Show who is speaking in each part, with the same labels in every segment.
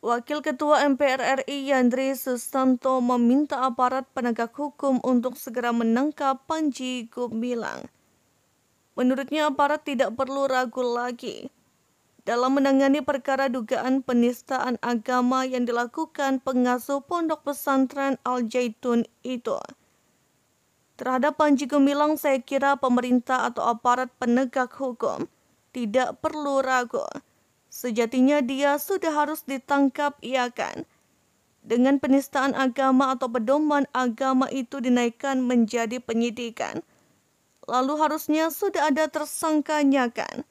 Speaker 1: Wakil Ketua MPR RI Yandri Susanto meminta aparat penegak hukum untuk segera menangkap Panji Gumilang. Menurutnya aparat tidak perlu ragu lagi dalam menangani perkara dugaan penistaan agama yang dilakukan pengasuh pondok pesantren Al Jaitun itu. Terhadap Panji Gumilang saya kira pemerintah atau aparat penegak hukum tidak perlu ragu Sejatinya dia sudah harus ditangkap, iya kan? Dengan penistaan agama atau pedoman agama itu dinaikkan menjadi penyidikan. Lalu harusnya sudah ada tersangkanya kan?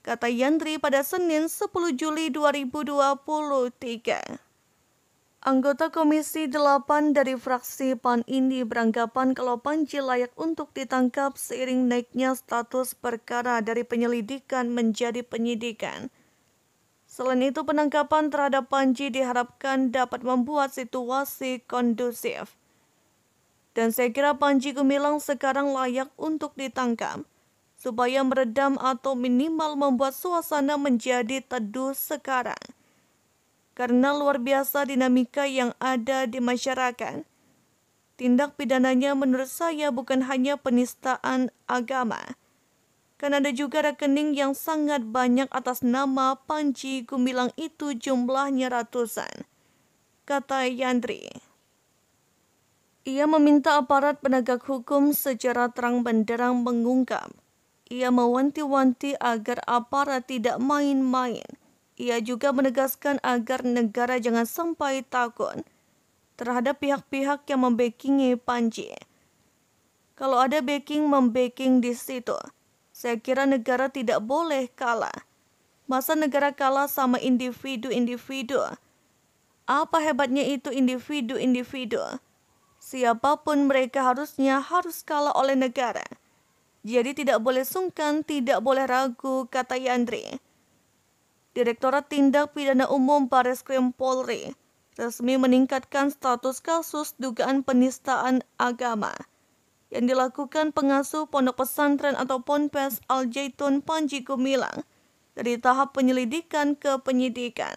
Speaker 1: Kata Yandri pada Senin 10 Juli 2023. Anggota Komisi 8 dari fraksi PAN ini beranggapan kalau Panji layak untuk ditangkap seiring naiknya status perkara dari penyelidikan menjadi penyidikan. Selain itu, penangkapan terhadap Panji diharapkan dapat membuat situasi kondusif. Dan saya kira Panji Gumilang sekarang layak untuk ditangkap, supaya meredam atau minimal membuat suasana menjadi teduh sekarang. Karena luar biasa dinamika yang ada di masyarakat, tindak pidananya menurut saya bukan hanya penistaan agama, Kan ada juga rekening yang sangat banyak atas nama Panji Gumilang itu jumlahnya ratusan. Kata Yandri. Ia meminta aparat penegak hukum secara terang benderang mengungkap. Ia mewanti-wanti agar aparat tidak main-main. Ia juga menegaskan agar negara jangan sampai takut terhadap pihak-pihak yang membekingi Panji. Kalau ada backing, membacking di situ saya kira negara tidak boleh kalah. Masa negara kalah sama individu-individu? Apa hebatnya itu individu-individu? Siapapun mereka harusnya harus kalah oleh negara. Jadi tidak boleh sungkan, tidak boleh ragu, kata Yandri. Direktorat Tindak Pidana Umum Baris Krim Polri resmi meningkatkan status kasus dugaan penistaan agama yang dilakukan pengasuh Pondok Pesantren atau Ponpes Al Jaitun Panji Gumilang dari tahap penyelidikan ke penyidikan.